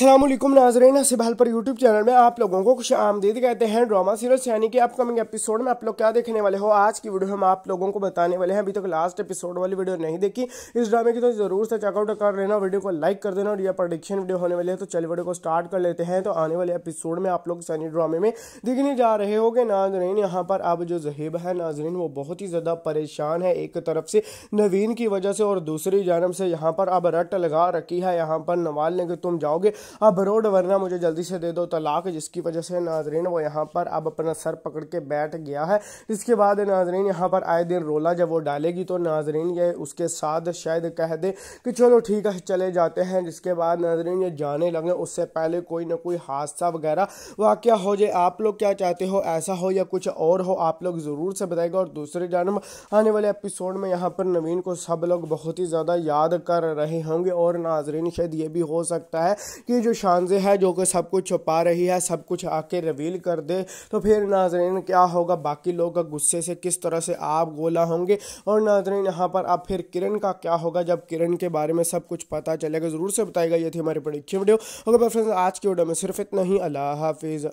असलम नाजरीन हसीब पर YouTube channel में आप लोगों को खुश आमदीद कहते हैं ड्रामा सीरियल यानी कि अपकमिंग एपिसोड में आप लोग क्या देखने वाले हो आज की वीडियो हम आप लोगों को बताने वाले हैं अभी तक तो लास्ट एपिसोड वाली वीडियो नहीं देखी इस ड्रामे की तो जरूर से चेकआउट कर लेना वीडियो को लाइक कर देना और यह प्रडिक्शन वीडियो होने वाली है तो चल वीडियो को स्टार्ट कर लेते हैं तो आने वाले एपिसोड में आप लोग सनी ड्रामे में देखने जा रहे हो कि नाजरीन यहाँ पर अब जो जहेब है नाजरीन वो बहुत ही ज़्यादा परेशान है एक तरफ से नवीन की वजह से और दूसरी जानब से यहाँ पर अब रट लगा रखी है यहाँ पर नवाल ने कि तुम जाओगे अब रोड वरना मुझे जल्दी से दे दो तलाक जिसकी वजह से नाजरीन वो यहाँ पर अब अपना सर पकड़ के बैठ गया है इसके बाद नाजरीन यहाँ पर आए दिन रोला जब वो डालेगी तो नाजरीन ये उसके साथ शायद कह दे कि चलो ठीक है चले जाते हैं जिसके बाद नाजरीन ये जाने लगे उससे पहले कोई ना कोई हादसा वगैरह वाक़ हो जाए आप लोग क्या चाहते हो ऐसा हो या कुछ और हो आप लोग ज़रूर से बताएगा और दूसरे जानब आने वाले एपिसोड में यहाँ पर नवीन को सब लोग बहुत ही ज़्यादा याद कर रहे होंगे और नाजरीन शायद ये भी हो सकता है कि की जो शांजे है जो कि सब कुछ छुपा रही है सब कुछ आके रिवील कर दे तो फिर नाजरीन क्या होगा बाकी लोग गुस्से से किस तरह से आप गोला होंगे और नाजरीन यहाँ पर आप फिर किरण का क्या होगा जब किरण के बारे में सब कुछ पता चलेगा ज़रूर से बताएगा ये थी हमारी बड़ी अच्छी वीडियो अगर फ्रेंड्स आज की वीडियो में सिर्फ इतना ही अल्लाह हाफिज़